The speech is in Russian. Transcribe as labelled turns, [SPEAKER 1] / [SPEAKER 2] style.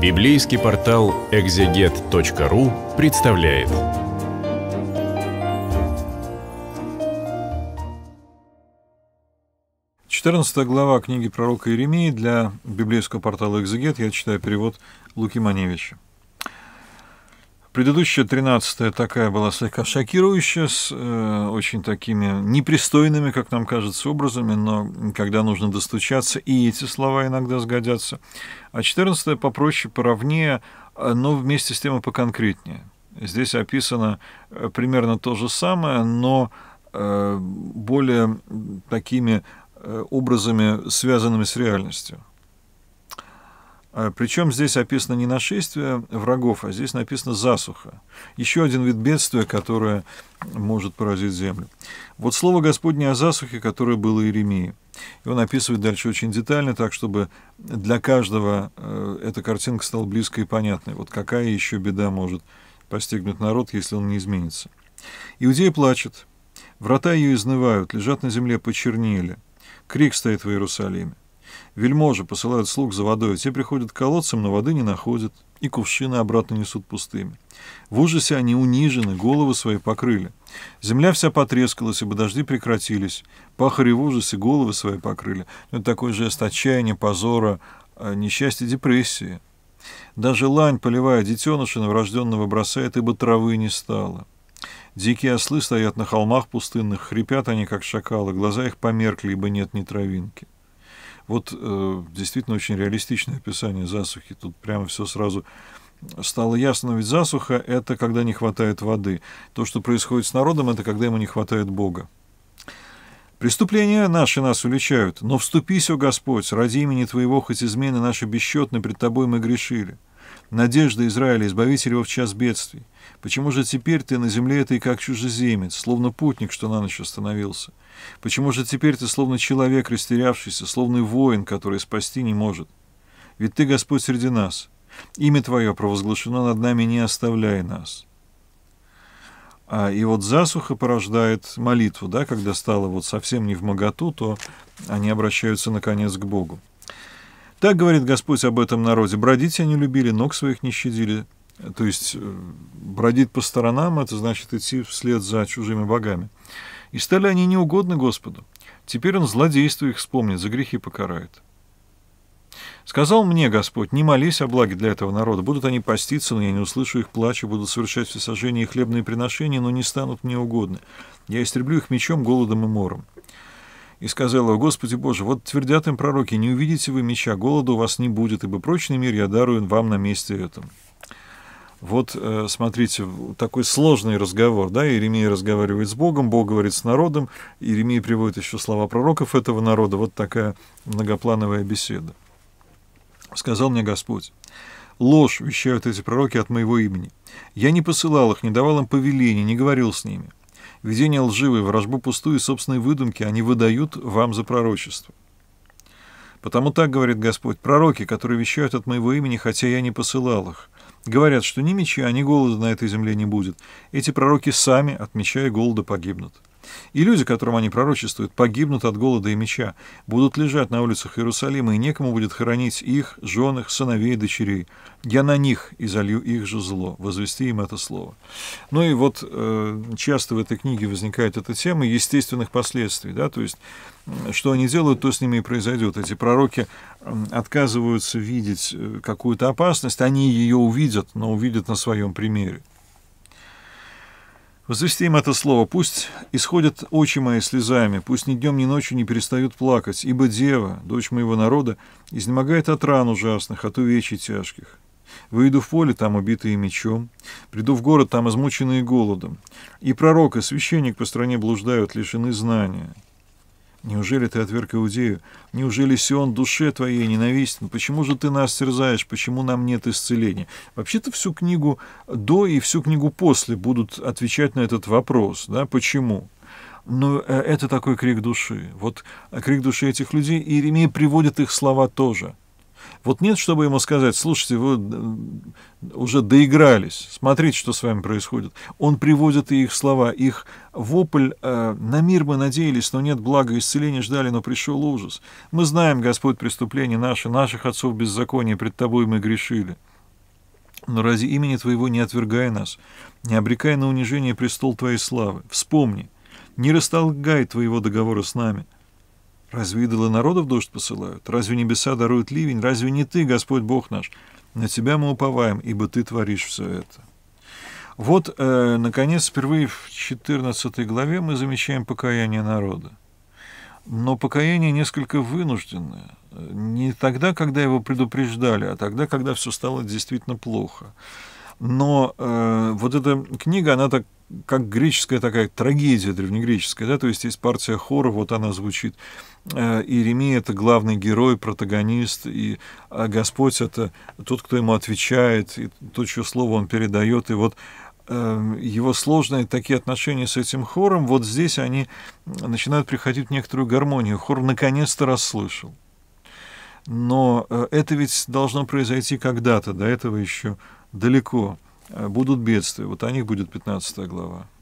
[SPEAKER 1] Библейский портал экзегет.ру представляет. Четырнадцатая глава книги пророка Иеремии для библейского портала «Экзегет». Я читаю перевод Луки Маневича. Предыдущая, тринадцатая, такая была слегка шокирующая, с э, очень такими непристойными, как нам кажется, образами, но когда нужно достучаться, и эти слова иногда сгодятся. А четырнадцатая попроще, поровнее, э, но вместе с тем и поконкретнее. Здесь описано э, примерно то же самое, но э, более такими э, образами, связанными с реальностью. А, Причем здесь описано не нашествие врагов, а здесь написано засуха. Еще один вид бедствия, которое может поразить землю. Вот слово Господне о засухе, которое было Иеремии. И он описывает дальше очень детально, так чтобы для каждого э, эта картинка стала близкой и понятной. Вот какая еще беда может постигнуть народ, если он не изменится. Иудея плачет, врата ее изнывают, лежат на земле почернели. Крик стоит в Иерусалиме. Вельможи посылают слуг за водой, те приходят к колодцам, но воды не находят, и кувшины обратно несут пустыми. В ужасе они унижены, головы свои покрыли. Земля вся потрескалась, ибо дожди прекратились. Пахари в ужасе головы свои покрыли. Ну, это такой же отчаяния, позора, а несчастье, депрессии. Даже лань, поливая детеныша, новорожденного бросает, ибо травы не стало. Дикие ослы стоят на холмах пустынных, хрипят они, как шакалы, глаза их померкли, ибо нет ни травинки. Вот э, действительно очень реалистичное описание засухи. Тут прямо все сразу стало ясно, ведь засуха — это когда не хватает воды. То, что происходит с народом, это когда ему не хватает Бога. Преступления наши нас уличают, но вступись, о Господь, ради имени Твоего, хоть измены наши бесчетны, пред Тобой мы грешили. Надежда Израиля, избавитель его в час бедствий. Почему же теперь ты на земле этой как чужеземец, словно путник, что на ночь остановился? Почему же теперь ты словно человек, растерявшийся, словно воин, который спасти не может? Ведь ты, Господь, среди нас. Имя Твое провозглашено над нами, не оставляй нас». А, и вот засуха порождает молитву, да, когда стало вот совсем не в моготу, то они обращаются наконец к Богу. Так говорит Господь об этом народе. Бродить они любили, ног своих не щадили, то есть э, бродить по сторонам – это значит идти вслед за чужими богами. И стали они неугодны Господу. Теперь он злодейство их вспомнит, за грехи покарает. Сказал мне Господь, не молись о благе для этого народа. Будут они поститься, но я не услышу их плача, будут совершать всесожжения и хлебные приношения, но не станут мне угодны. Я истреблю их мечом, голодом и мором. И сказал его Господи Боже, вот твердят им пророки, не увидите вы меча, голода у вас не будет, ибо прочный мир я дарую вам на месте этом вот э, смотрите, такой сложный разговор, да, Иеремия разговаривает с Богом, Бог говорит с народом, Иеремия приводит еще слова пророков этого народа, вот такая многоплановая беседа. «Сказал мне Господь, ложь вещают эти пророки от моего имени. Я не посылал их, не давал им повеления, не говорил с ними. Видение лживое, вражбу пустую и собственные выдумки они выдают вам за пророчество». Потому так говорит Господь, пророки, которые вещают от моего имени, хотя я не посылал их, Говорят, что ни меча, ни голода на этой земле не будет. Эти пророки сами, отмечая голода, погибнут. И люди, которым они пророчествуют, погибнут от голода и меча, будут лежать на улицах Иерусалима, и некому будет хоронить их, жен их, сыновей и дочерей. Я на них изолью их же зло, возвести им это слово. Ну и вот э, часто в этой книге возникает эта тема естественных последствий, да, то есть что они делают, то с ними и произойдет. Эти пророки отказываются видеть э, какую-то опасность, они ее увидят, но увидят на своем примере. Возвести им это слово, пусть исходят очи мои слезами, пусть ни днем, ни ночью не перестают плакать, ибо дева, дочь моего народа, изнемогает от ран ужасных, от увечий тяжких. Выйду в поле, там убитые мечом, приду в город, там измученные голодом. И пророк, и священник по стране блуждают, лишены знания. Неужели ты отверг Иудею? Неужели Сион душе твоей ненавистен? Почему же ты нас терзаешь? Почему нам нет исцеления? Вообще-то всю книгу до и всю книгу после будут отвечать на этот вопрос. Да? Почему? Но ну, э, это такой крик души. Вот э, крик души этих людей, и Иеремия приводит их слова тоже. Вот нет, чтобы ему сказать, слушайте, вы э, уже доигрались, смотрите, что с вами происходит. Он приводит и их слова, их вопль, э, на мир мы надеялись, но нет блага, исцеления ждали, но пришел ужас. Мы знаем, Господь, преступления наши, наших отцов беззакония, пред Тобой мы грешили. Но ради имени Твоего не отвергай нас, не обрекай на унижение престол Твоей славы. Вспомни, не растолгай Твоего договора с нами, — Разве идолы народов дождь посылают? Разве небеса даруют ливень? Разве не ты, Господь Бог наш? На тебя мы уповаем, ибо ты творишь все это». Вот, э, наконец, впервые в 14 главе мы замечаем покаяние народа. Но покаяние несколько вынужденное. Не тогда, когда его предупреждали, а тогда, когда все стало действительно плохо но э, вот эта книга, она так как греческая такая трагедия древнегреческая, да, то есть есть партия хора, вот она звучит. Э, Иеремия — это главный герой, протагонист, и а Господь — это тот, кто ему отвечает, и то, чье слово он передает, и вот э, его сложные такие отношения с этим хором, вот здесь они начинают приходить в некоторую гармонию. Хор наконец-то расслышал но э, это ведь должно произойти когда-то, до этого еще далеко. Э, будут бедствия, вот о них будет 15 глава.